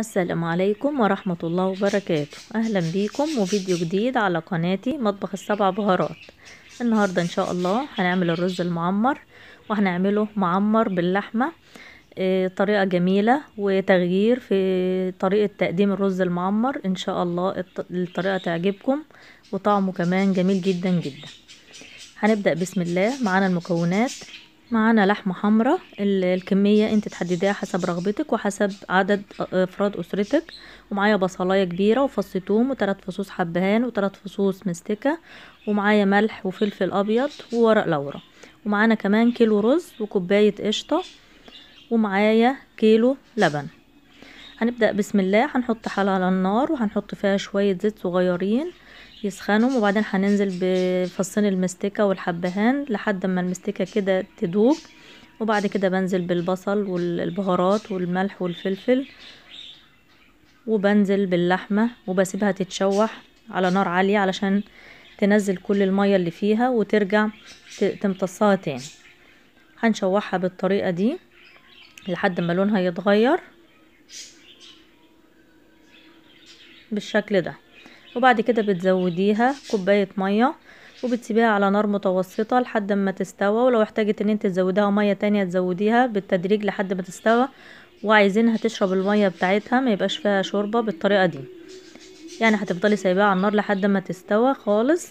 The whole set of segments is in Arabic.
السلام عليكم ورحمة الله وبركاته أهلا بيكم وفيديو جديد على قناتي مطبخ السبع بهارات النهاردة إن شاء الله هنعمل الرز المعمر وهنعمله معمر باللحمة آه، طريقة جميلة وتغيير في طريقة تقديم الرز المعمر إن شاء الله الطريقة تعجبكم وطعمه كمان جميل جدا جدا هنبدأ بسم الله معانا المكونات معانا لحمة حمراء الكمية انت تحدديها حسب رغبتك وحسب عدد افراد اسرتك ومعايا بصلاية كبيرة وفص ثوم وتلات فصوص حبهان وتلات فصوص مستكة ومعايا ملح وفلفل ابيض وورق لورا ومعانا كمان كيلو رز وكوباية قشطة ومعايا كيلو لبن هنبدأ بسم الله هنحط حلة على النار وهنحط فيها شوية زيت صغيرين يسخنوا وبعدين هننزل بفصين المستكة والحبهان لحد ما المستكة كده تدوب وبعد كده بنزل بالبصل والبهارات والملح والفلفل وبنزل باللحمة وبسيبها تتشوح على نار عالية علشان تنزل كل المية اللي فيها وترجع تمتصها تاني هنشوحها بالطريقة دي لحد ما لونها يتغير بالشكل ده وبعد كده بتزوديها كوباية مية وبتسيبيها على نار متوسطة لحد ما تستوى ولو احتاجت ان انت تزوديها مية تانية تزوديها بالتدريج لحد ما تستوى وعايزينها تشرب المية بتاعتها ما يبقاش فيها شوربة بالطريقة دي يعني هتفضلي سايباها على النار لحد ما تستوى خالص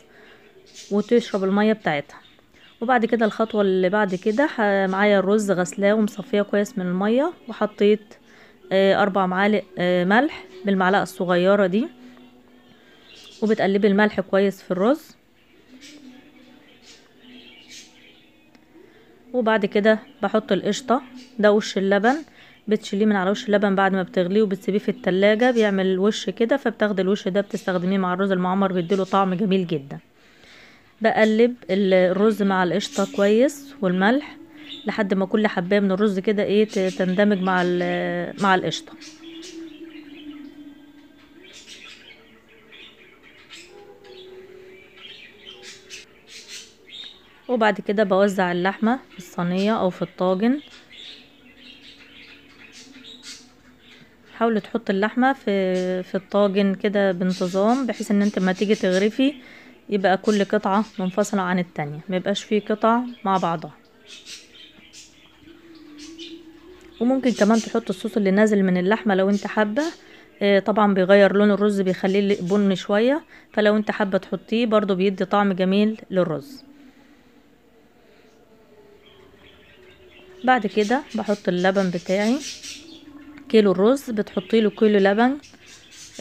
وتشرب المية بتاعتها وبعد كده الخطوة اللي بعد كده معايا الرز غسلاه ومصفيه كويس من المية وحطيت آه، اربع معالق آه، ملح بالمعلقة الصغيرة دي وبتقلبي الملح كويس في الرز وبعد كده بحط القشطة ده وش اللبن بتشيليه من على وش اللبن بعد ما بتغليه وبتسيبيه في التلاجة بيعمل وش كده فبتاخدي الوش ده بتستخدميه مع الرز المعمر بيديله طعم جميل جدا بقلب الرز مع القشطة كويس والملح لحد ما كل حباية من الرز كده ايه تندمج مع مع القشطة وبعد كده بوزع اللحمة في الصينية او في الطاجن حاولي تحط اللحمة في, في الطاجن كده بانتظام بحيث ان انت ما تيجي تغرفي يبقى كل قطعة منفصلة عن التانية ما يبقاش فيه قطع مع بعضها وممكن كمان تحط الصوص اللي نازل من اللحمة لو انت حابة آه، طبعا بيغير لون الرز بيخليه بني شوية فلو انت حابة تحطيه برضو بيدي طعم جميل للرز بعد كده بحط اللبن بتاعي كيلو الرز بتحطي له كيلو لبن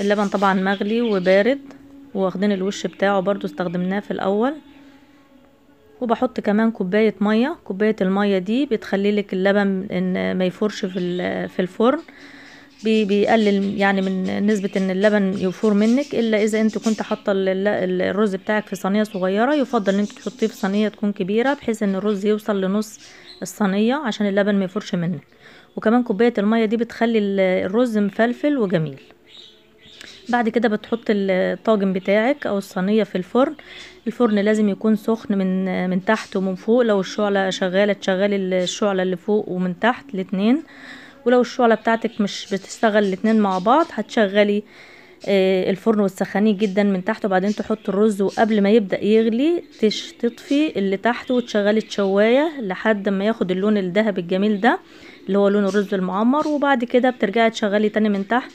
اللبن طبعا مغلي وبارد واخدين الوش بتاعه برضو استخدمناه في الاول وبحط كمان كوباية مية كوباية المية دي بتخليلك اللبن ان ما يفورش في الفرن بيقلل يعني من نسبة ان اللبن يفور منك الا اذا انت كنت حاطة الرز بتاعك في صينية صغيرة يفضل ان انت تحطيه في صينية تكون كبيرة بحيث ان الرز يوصل لنص الصينية عشان اللبن ما يفورش منك وكمان كوباية المية دي بتخلي الرز مفلفل وجميل بعد كده بتحط الطاجن بتاعك او الصينيه في الفرن الفرن لازم يكون سخن من من تحت ومن فوق لو الشعله شغاله تشغلي الشعله اللي فوق ومن تحت الاتنين ولو الشعلة بتاعتك مش بتشتغل الاتنين مع بعض هتشغلي آه، الفرن وتسخنيه جدا من تحت وبعدين تحط الرز وقبل ما يبدا يغلي تطفي اللي تحت وتشغلي الشوايه لحد ما ياخد اللون الذهب الجميل ده اللي هو لون الرز المعمر وبعد كده بترجعي تشغلي تاني من تحت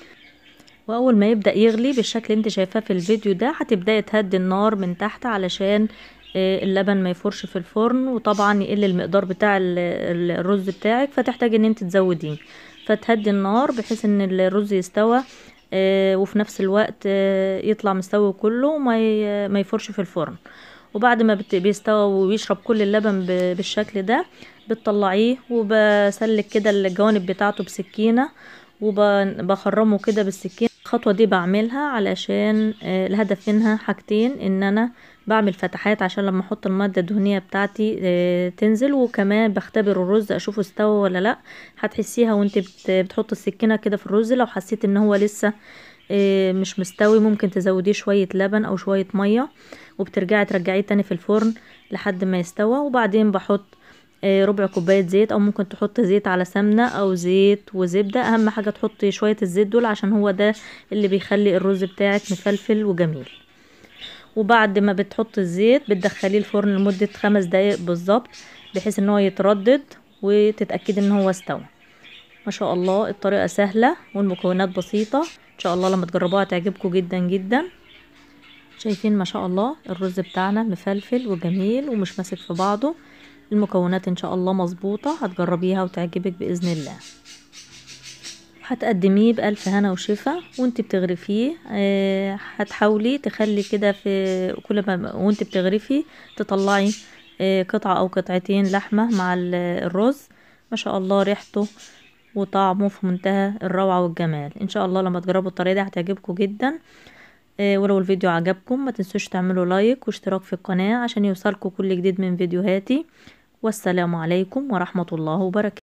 واول ما يبدا يغلي بالشكل اللي انت شايفاه في الفيديو ده هتبداي تهدي النار من تحت علشان آه، اللبن ما يفورش في الفرن وطبعا يقل المقدار بتاع الرز بتاعك فتحتاج ان انت تزوديه فتهدي النار بحيث ان الرز يستوى آه، وفي نفس الوقت آه، يطلع مستوي كله وما ما يفورش في الفرن وبعد ما بيستوى ويشرب كل اللبن بالشكل ده بتطلعيه وبسلك كده الجوانب بتاعته بسكينه وبخرمه كده بالسكينة الخطوه دي بعملها علشان الهدف منها حاجتين ان انا بعمل فتحات عشان لما احط المادة الدهنية بتاعتي آه، تنزل وكمان بختبر الرز اشوفه استوى ولا لا هتحسيها وانت بتحط السكينة كده في الرز لو حسيت ان هو لسه آه، مش مستوي ممكن تزوديه شوية لبن او شوية مية وبترجعي ترجعيه تاني في الفرن لحد ما يستوى وبعدين بحط آه، ربع كوباية زيت او ممكن تحطي زيت على سمنة او زيت وزبدة اهم حاجة تحطي شوية الزيت دول عشان هو ده اللي بيخلي الرز بتاعك مفلفل وجميل وبعد ما بتحط الزيت بتدخليه الفرن لمدة خمس دقايق بالظبط بحيث ان هو يتردد وتتأكدي ان هو استوى ما شاء الله الطريقة سهلة والمكونات بسيطة ان شاء الله لما تجربوها تعجبكم جدا جدا شايفين ما شاء الله الرز بتاعنا مفلفل وجميل ومش ماسك في بعضه المكونات ان شاء الله مظبوطة هتجربيها وتعجبك بإذن الله هتقدميه بألف هنا وشفا وانت بتغرفيه اه هتحاولي تخلي كده في كل ما وانت بتغرفي تطلعي اه قطعة او قطعتين لحمة مع الرز ما شاء الله ريحته وطعمه في منتهى الروعة والجمال ان شاء الله لما تجربوا الطريقة دي هتعجبكم جدا اه ولو الفيديو عجبكم ما تنسوش تعملوا لايك واشتراك في القناة عشان يوصلكم كل جديد من فيديوهاتي والسلام عليكم ورحمة الله وبركاته